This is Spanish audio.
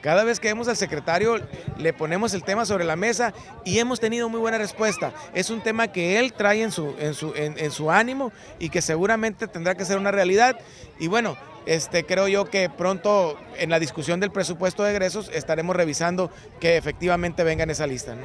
Cada vez que vemos al secretario le ponemos el tema sobre la mesa y hemos tenido muy buena respuesta. Es un tema que él trae en su, en su, en, su ánimo y que seguramente tendrá que ser una realidad. Y bueno, este, creo yo que pronto en la discusión del presupuesto de egresos estaremos revisando que efectivamente venga en esa lista.